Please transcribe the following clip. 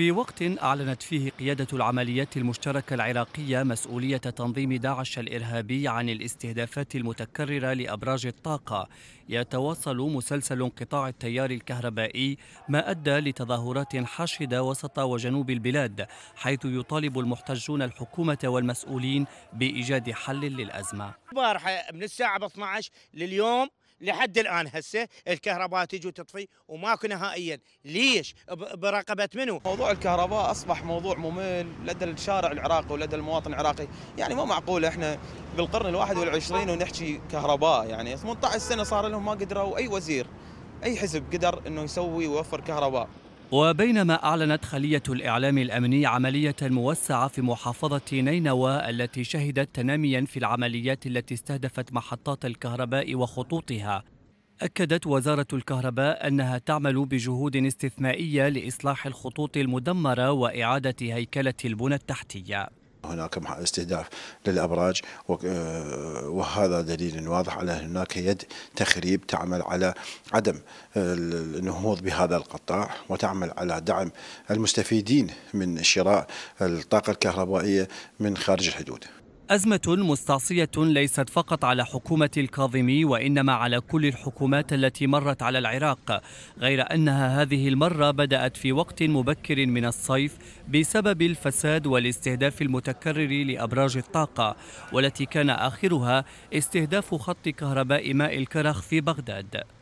في وقت أعلنت فيه قيادة العمليات المشتركة العراقية مسؤولية تنظيم داعش الإرهابي عن الاستهدافات المتكررة لأبراج الطاقة يتواصل مسلسل انقطاع التيار الكهربائي ما أدى لتظاهرات حاشدة وسط وجنوب البلاد حيث يطالب المحتجون الحكومة والمسؤولين بإيجاد حل للأزمة البارحة من الساعة 12 لليوم لحد الان هسه الكهرباء تجي وتطفي وماكو نهائيا ليش برقبه منو موضوع الكهرباء اصبح موضوع ممل لدى الشارع العراقي ولدى المواطن العراقي يعني مو معقول احنا بالقرن ال21 ونحكي كهرباء يعني 18 سنه صار لهم ما قدروا اي وزير اي حزب قدر انه يسوي ويوفر كهرباء وبينما أعلنت خلية الإعلام الأمني عملية موسعة في محافظة نينوى التي شهدت تناميا في العمليات التي استهدفت محطات الكهرباء وخطوطها أكدت وزارة الكهرباء أنها تعمل بجهود استثنائية لإصلاح الخطوط المدمرة وإعادة هيكلة البنى التحتية هناك استهداف للأبراج آه، وهذا دليل واضح على أن هناك يد تخريب تعمل على عدم آه، النهوض بهذا القطاع وتعمل على دعم المستفيدين من شراء الطاقة الكهربائية من خارج الحدود أزمة مستعصية ليست فقط على حكومة الكاظمي وإنما على كل الحكومات التي مرت على العراق غير أنها هذه المرة بدأت في وقت مبكر من الصيف بسبب الفساد والاستهداف المتكرر لأبراج الطاقة والتي كان آخرها استهداف خط كهرباء ماء الكرخ في بغداد